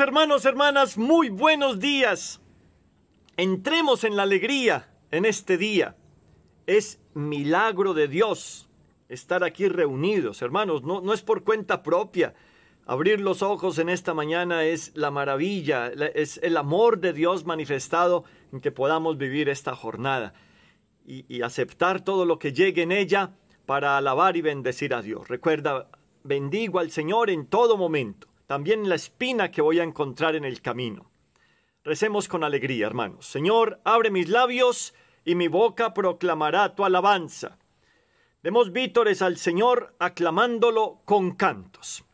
hermanos, hermanas, muy buenos días. Entremos en la alegría en este día. Es milagro de Dios estar aquí reunidos, hermanos. No, no es por cuenta propia. Abrir los ojos en esta mañana es la maravilla, es el amor de Dios manifestado en que podamos vivir esta jornada y, y aceptar todo lo que llegue en ella para alabar y bendecir a Dios. Recuerda, bendigo al Señor en todo momento también la espina que voy a encontrar en el camino. Recemos con alegría, hermanos. Señor, abre mis labios y mi boca proclamará tu alabanza. Demos vítores al Señor aclamándolo con cantos.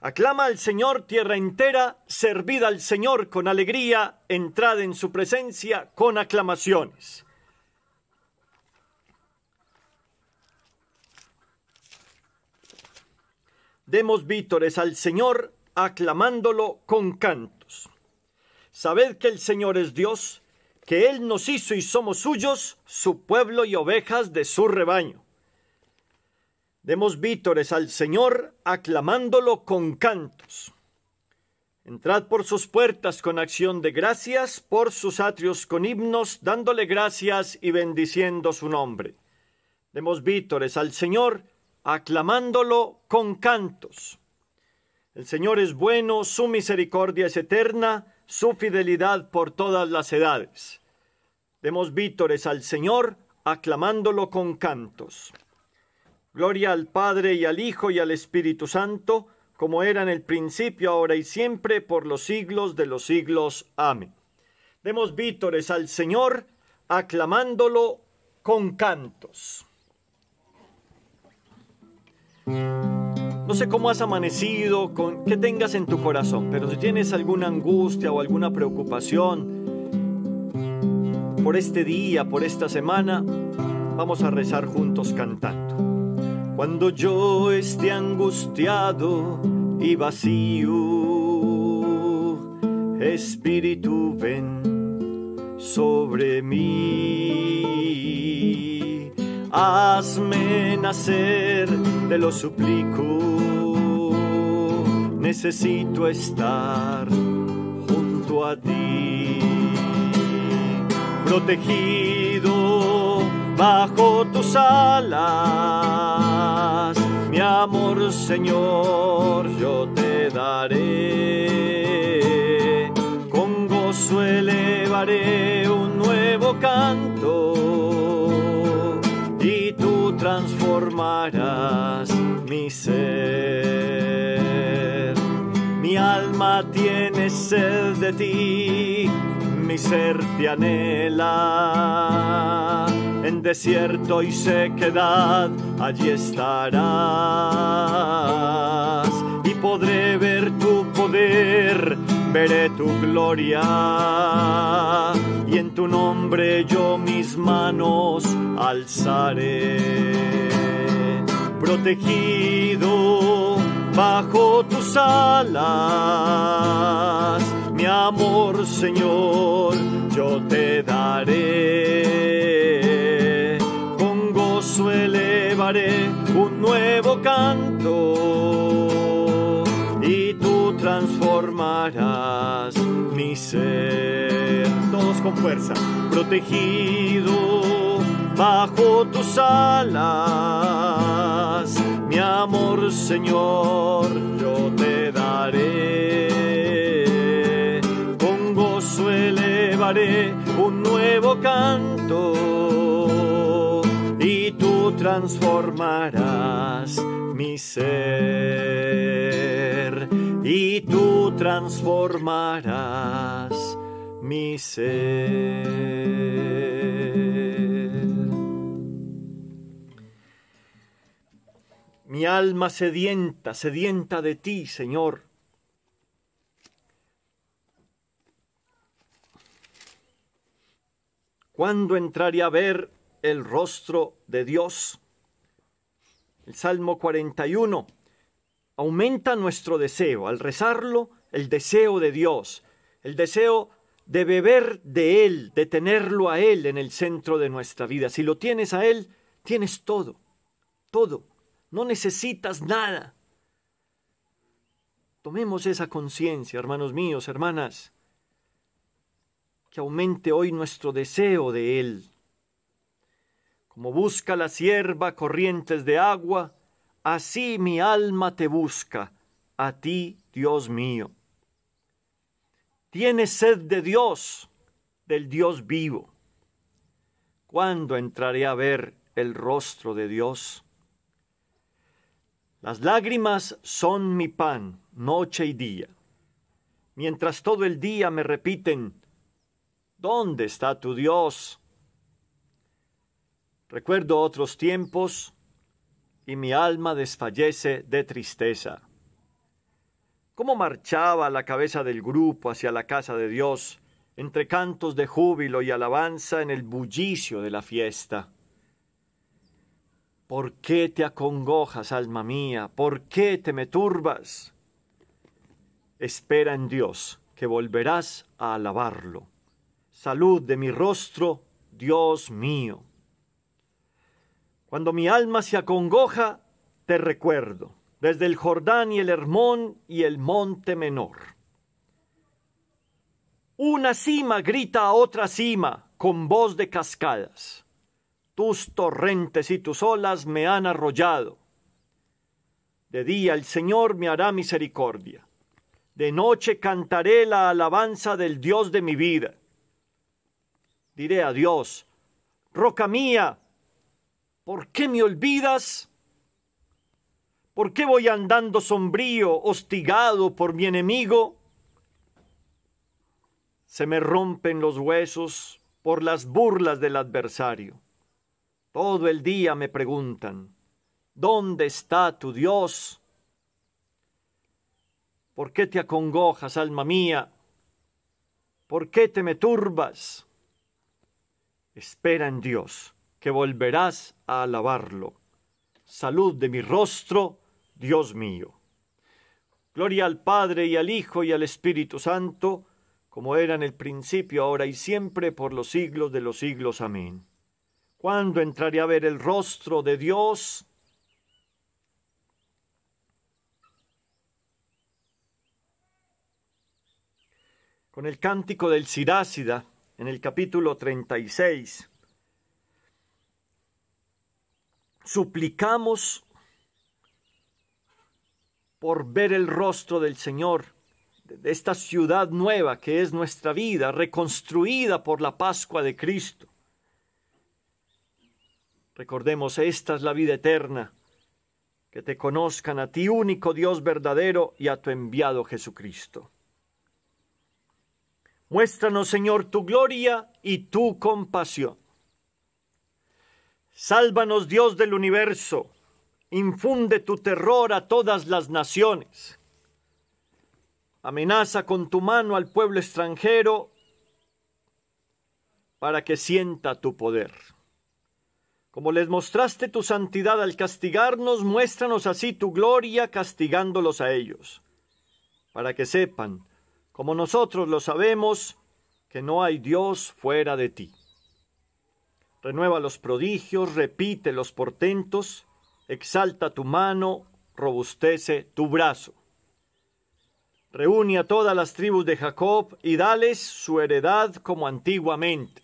Aclama al Señor tierra entera, servida al Señor con alegría, entrada en su presencia con aclamaciones. Demos vítores al Señor aclamándolo con cantos. Sabed que el Señor es Dios, que Él nos hizo y somos suyos, su pueblo y ovejas de su rebaño. Demos vítores al Señor, aclamándolo con cantos. Entrad por sus puertas con acción de gracias, por sus atrios con himnos, dándole gracias y bendiciendo su nombre. Demos vítores al Señor, aclamándolo con cantos. El Señor es bueno, su misericordia es eterna, su fidelidad por todas las edades. Demos vítores al Señor, aclamándolo con cantos. Gloria al Padre y al Hijo y al Espíritu Santo, como era en el principio, ahora y siempre, por los siglos de los siglos. Amén. Demos vítores al Señor, aclamándolo con cantos. No sé cómo has amanecido, con qué tengas en tu corazón, pero si tienes alguna angustia o alguna preocupación por este día, por esta semana, vamos a rezar juntos cantando. Cuando yo esté angustiado y vacío, Espíritu ven sobre mí hazme nacer, te lo suplico. Necesito estar junto a ti, protegido bajo tus alas. Mi amor, Señor, yo te daré. Con gozo elevaré un nuevo canto transformarás mi ser. Mi alma tiene sed de ti, mi ser te anhela. En desierto y sequedad, allí estarás veré tu gloria y en tu nombre yo mis manos alzaré. Protegido bajo tus alas, mi amor Señor, yo te daré. Con gozo elevaré un nuevo canto mis mi ser. Todos con fuerza, protegido bajo tus alas. Mi amor, Señor, yo te daré. Con gozo elevaré un nuevo canto y tú transformarás mi ser y tú transformarás mi ser. Mi alma sedienta, sedienta de ti, Señor. ¿Cuándo entraré a ver el rostro de Dios? El Salmo 41 aumenta nuestro deseo, al rezarlo, el deseo de Dios, el deseo de beber de Él, de tenerlo a Él en el centro de nuestra vida. Si lo tienes a Él, tienes todo, todo, no necesitas nada. Tomemos esa conciencia, hermanos míos, hermanas, que aumente hoy nuestro deseo de Él. Como busca la sierva corrientes de agua, Así mi alma te busca, a ti, Dios mío. Tiene sed de Dios, del Dios vivo. ¿Cuándo entraré a ver el rostro de Dios? Las lágrimas son mi pan, noche y día. Mientras todo el día me repiten, ¿dónde está tu Dios? Recuerdo otros tiempos y mi alma desfallece de tristeza. Cómo marchaba la cabeza del grupo hacia la casa de Dios, entre cantos de júbilo y alabanza en el bullicio de la fiesta. ¿Por qué te acongojas, alma mía? ¿Por qué te me turbas? Espera en Dios, que volverás a alabarlo. Salud de mi rostro, Dios mío. Cuando mi alma se acongoja, te recuerdo, desde el Jordán y el Hermón y el Monte Menor. Una cima grita a otra cima con voz de cascadas. Tus torrentes y tus olas me han arrollado. De día el Señor me hará misericordia. De noche cantaré la alabanza del Dios de mi vida. Diré a Dios, Roca mía, ¿Por qué me olvidas? ¿Por qué voy andando sombrío, hostigado por mi enemigo? Se me rompen los huesos por las burlas del adversario. Todo el día me preguntan, ¿dónde está tu Dios? ¿Por qué te acongojas, alma mía? ¿Por qué te me turbas? Espera en Dios que volverás a alabarlo. Salud de mi rostro, Dios mío. Gloria al Padre y al Hijo y al Espíritu Santo, como era en el principio, ahora y siempre, por los siglos de los siglos. Amén. ¿Cuándo entraré a ver el rostro de Dios? Con el cántico del Sirásida, en el capítulo 36 suplicamos por ver el rostro del Señor, de esta ciudad nueva que es nuestra vida, reconstruida por la Pascua de Cristo. Recordemos, esta es la vida eterna, que te conozcan a ti único Dios verdadero y a tu enviado Jesucristo. Muéstranos, Señor, tu gloria y tu compasión. Sálvanos Dios del universo, infunde tu terror a todas las naciones. Amenaza con tu mano al pueblo extranjero para que sienta tu poder. Como les mostraste tu santidad al castigarnos, muéstranos así tu gloria castigándolos a ellos, para que sepan, como nosotros lo sabemos, que no hay Dios fuera de ti renueva los prodigios, repite los portentos, exalta tu mano, robustece tu brazo. Reúne a todas las tribus de Jacob y dales su heredad como antiguamente.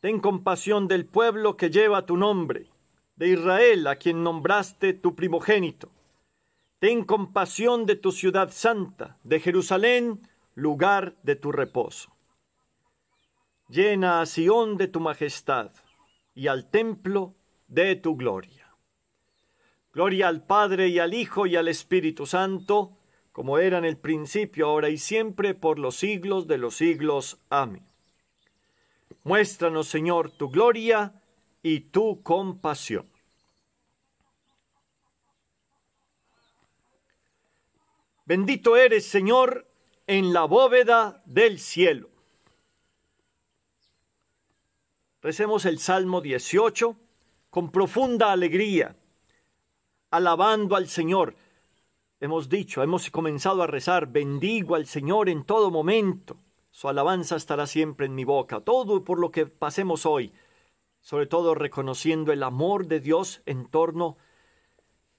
Ten compasión del pueblo que lleva tu nombre, de Israel a quien nombraste tu primogénito. Ten compasión de tu ciudad santa, de Jerusalén, lugar de tu reposo. Llena a Sión de tu majestad y al templo de tu gloria. Gloria al Padre y al Hijo y al Espíritu Santo, como era en el principio, ahora y siempre, por los siglos de los siglos. Amén. Muéstranos, Señor, tu gloria y tu compasión. Bendito eres, Señor, en la bóveda del cielo. Recemos el Salmo 18 con profunda alegría, alabando al Señor. Hemos dicho, hemos comenzado a rezar, bendigo al Señor en todo momento. Su alabanza estará siempre en mi boca. Todo por lo que pasemos hoy, sobre todo reconociendo el amor de Dios en torno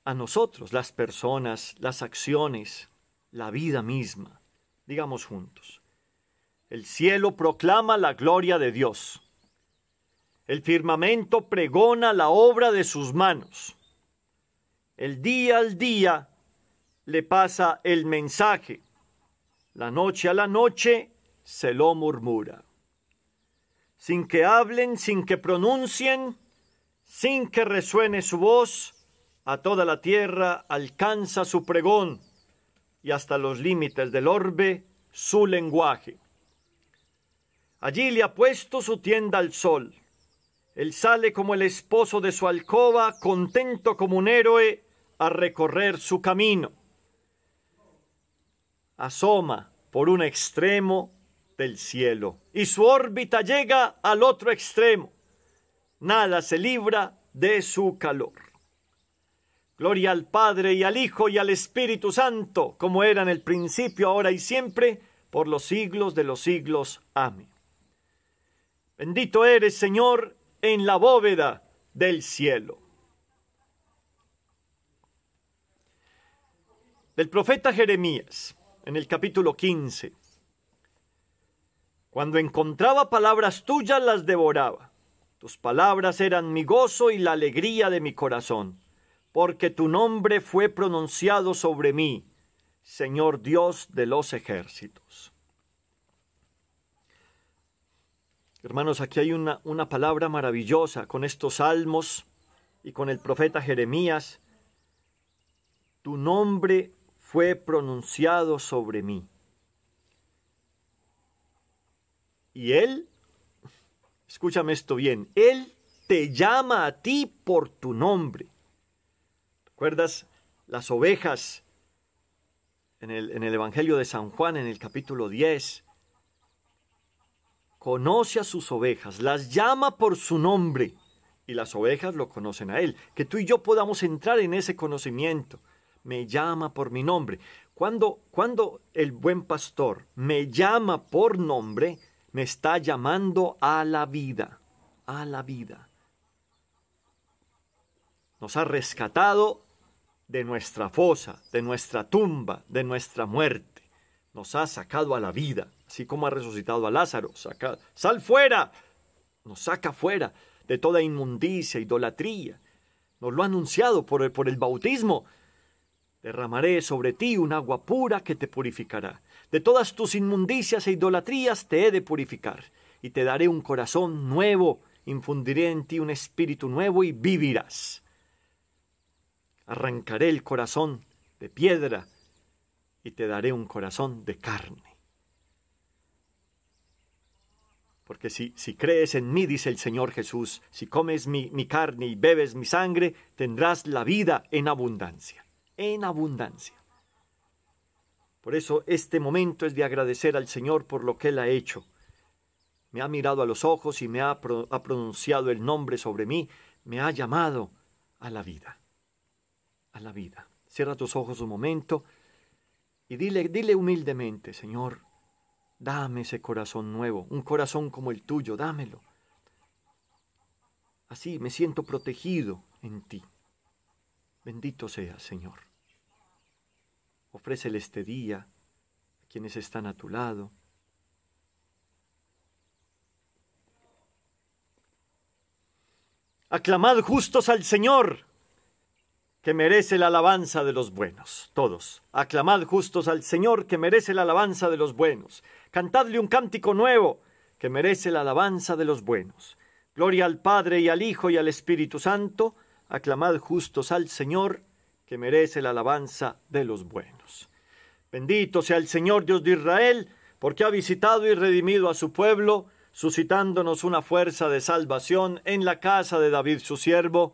a nosotros, las personas, las acciones, la vida misma. Digamos juntos, el cielo proclama la gloria de Dios el firmamento pregona la obra de sus manos. El día al día le pasa el mensaje. La noche a la noche se lo murmura. Sin que hablen, sin que pronuncien, sin que resuene su voz, a toda la tierra alcanza su pregón y hasta los límites del orbe su lenguaje. Allí le ha puesto su tienda al sol él sale como el esposo de su alcoba, contento como un héroe, a recorrer su camino. Asoma por un extremo del cielo y su órbita llega al otro extremo. Nada se libra de su calor. Gloria al Padre y al Hijo y al Espíritu Santo, como era en el principio, ahora y siempre, por los siglos de los siglos. Amén. Bendito eres, Señor, en la bóveda del cielo. Del profeta Jeremías, en el capítulo 15. Cuando encontraba palabras tuyas las devoraba. Tus palabras eran mi gozo y la alegría de mi corazón, porque tu nombre fue pronunciado sobre mí, Señor Dios de los ejércitos. Hermanos, aquí hay una, palabra maravillosa con estos salmos y con el profeta Jeremías. Tu nombre fue pronunciado sobre mí. Y Él, escúchame esto bien, Él te llama a ti por tu nombre. ¿Recuerdas las ovejas en el, en el Evangelio de San Juan, en el capítulo 10? conoce a sus ovejas, las llama por su nombre y las ovejas lo conocen a Él. Que tú y yo podamos entrar en ese conocimiento. Me llama por mi nombre. Cuando, cuando el buen pastor me llama por nombre, me está llamando a la vida, a la vida. Nos ha rescatado de nuestra fosa, de nuestra tumba, de nuestra muerte. Nos ha sacado a la vida así como ha resucitado a Lázaro, saca, sal fuera, nos saca fuera de toda inmundicia, idolatría. Nos lo ha anunciado por el, por el bautismo. Derramaré sobre ti un agua pura que te purificará. De todas tus inmundicias e idolatrías te he de purificar. Y te daré un corazón nuevo, infundiré en ti un espíritu nuevo y vivirás. Arrancaré el corazón de piedra y te daré un corazón de carne. Porque si, crees en mí, dice el Señor Jesús, si comes mi, carne y bebes mi sangre, tendrás la vida en abundancia, en abundancia. Por eso este momento es de agradecer al Señor por lo que Él ha hecho. Me ha mirado a los ojos y me ha, ha pronunciado el nombre sobre mí, me ha llamado a la vida, a la vida. Cierra tus ojos un momento y dile, dile humildemente, Señor, Dame ese corazón nuevo, un corazón como el tuyo, dámelo. Así me siento protegido en ti. Bendito sea, Señor. Ofrécele este día a quienes están a tu lado. Aclamad justos al Señor que merece la alabanza de los buenos. Todos, aclamad justos al Señor, que merece la alabanza de los buenos. Cantadle un cántico nuevo, que merece la alabanza de los buenos. Gloria al Padre y al Hijo y al Espíritu Santo, aclamad justos al Señor, que merece la alabanza de los buenos. Bendito sea el Señor Dios de Israel, porque ha visitado y redimido a su pueblo, suscitándonos una fuerza de salvación en la casa de David su siervo,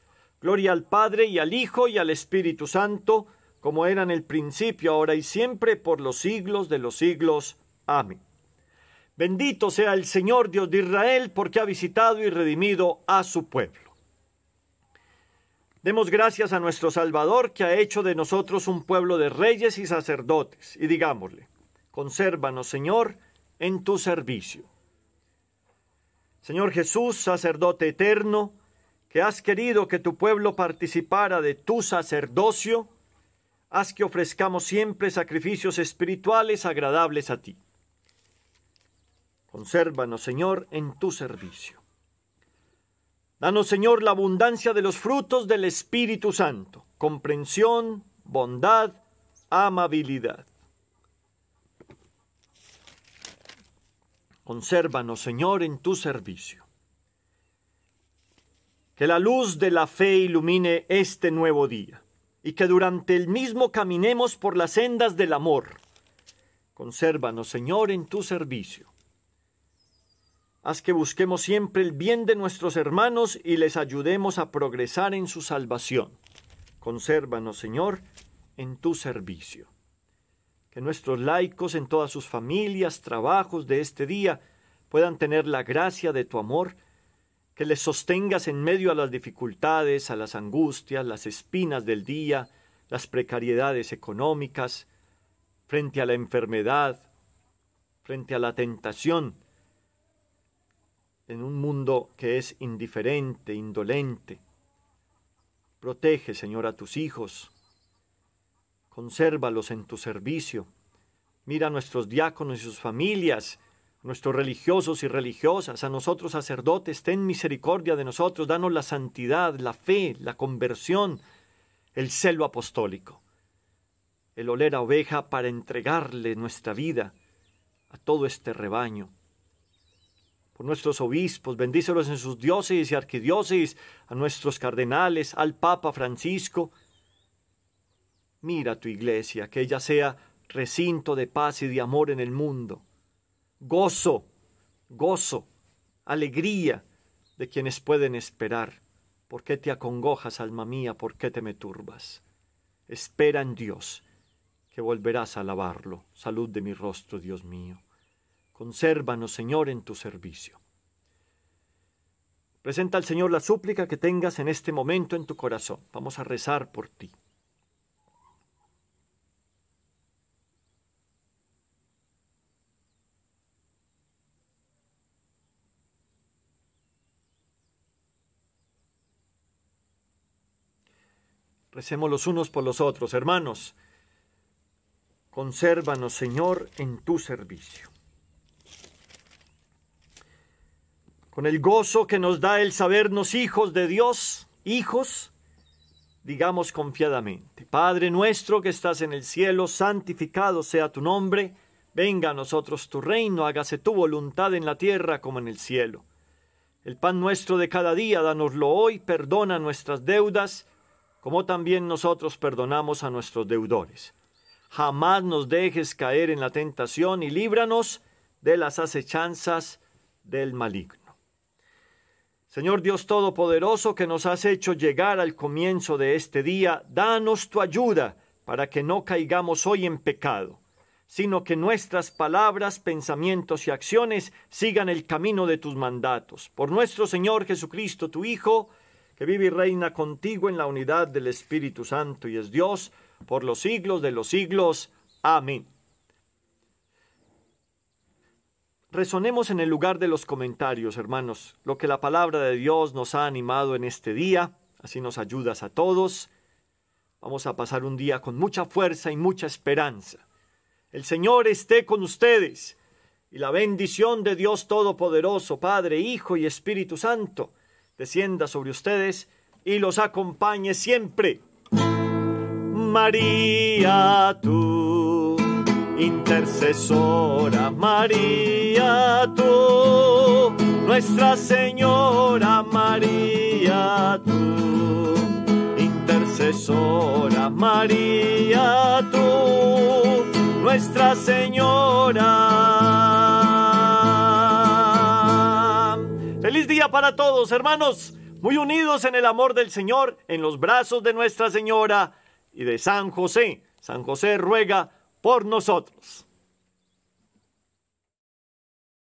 Gloria al Padre y al Hijo y al Espíritu Santo, como era en el principio, ahora y siempre, por los siglos de los siglos. Amén. Bendito sea el Señor Dios de Israel, porque ha visitado y redimido a su pueblo. Demos gracias a nuestro Salvador, que ha hecho de nosotros un pueblo de reyes y sacerdotes, y digámosle, consérvanos, Señor, en tu servicio. Señor Jesús, sacerdote eterno, que has querido que tu pueblo participara de tu sacerdocio, haz que ofrezcamos siempre sacrificios espirituales agradables a ti. Consérvanos, Señor, en tu servicio. Danos, Señor, la abundancia de los frutos del Espíritu Santo, comprensión, bondad, amabilidad. Consérvanos, Señor, en tu servicio. Que la luz de la fe ilumine este nuevo día y que durante el mismo caminemos por las sendas del amor. Consérvanos, Señor, en tu servicio. Haz que busquemos siempre el bien de nuestros hermanos y les ayudemos a progresar en su salvación. Consérvanos, Señor, en tu servicio. Que nuestros laicos en todas sus familias, trabajos de este día, puedan tener la gracia de tu amor que les sostengas en medio a las dificultades, a las angustias, las espinas del día, las precariedades económicas, frente a la enfermedad, frente a la tentación, en un mundo que es indiferente, indolente. Protege, Señor, a tus hijos, consérvalos en tu servicio, mira a nuestros diáconos y sus familias, nuestros religiosos y religiosas, a nosotros sacerdotes, ten misericordia de nosotros, danos la santidad, la fe, la conversión, el celo apostólico, el oler a oveja para entregarle nuestra vida a todo este rebaño. Por nuestros obispos, bendícelos en sus diócesis y arquidiócesis, a nuestros cardenales, al Papa Francisco. Mira tu iglesia, que ella sea recinto de paz y de amor en el mundo gozo, gozo, alegría de quienes pueden esperar. ¿Por qué te acongojas, alma mía? ¿Por qué te me turbas? Espera en Dios, que volverás a alabarlo. Salud de mi rostro, Dios mío. Consérvanos, Señor, en tu servicio. Presenta al Señor la súplica que tengas en este momento en tu corazón. Vamos a rezar por ti. los unos por los otros. Hermanos, consérvanos, Señor, en tu servicio. Con el gozo que nos da el sabernos hijos de Dios, hijos, digamos confiadamente, Padre nuestro que estás en el cielo, santificado sea tu nombre, venga a nosotros tu reino, hágase tu voluntad en la tierra como en el cielo. El pan nuestro de cada día, danoslo hoy, perdona nuestras deudas, como también nosotros perdonamos a nuestros deudores. Jamás nos dejes caer en la tentación y líbranos de las acechanzas del maligno. Señor Dios Todopoderoso, que nos has hecho llegar al comienzo de este día, danos tu ayuda para que no caigamos hoy en pecado, sino que nuestras palabras, pensamientos y acciones sigan el camino de tus mandatos. Por nuestro Señor Jesucristo, tu Hijo, que vive y reina contigo en la unidad del Espíritu Santo y es Dios por los siglos de los siglos. Amén. Resonemos en el lugar de los comentarios, hermanos, lo que la palabra de Dios nos ha animado en este día, así nos ayudas a todos. Vamos a pasar un día con mucha fuerza y mucha esperanza. El Señor esté con ustedes y la bendición de Dios Todopoderoso, Padre, Hijo y Espíritu Santo, descienda sobre ustedes y los acompañe siempre. María, tú, intercesora, María, tú, Nuestra Señora, María, tú, intercesora, María, tú, Nuestra Señora. Feliz día para todos, hermanos, muy unidos en el amor del Señor, en los brazos de Nuestra Señora y de San José. San José ruega por nosotros.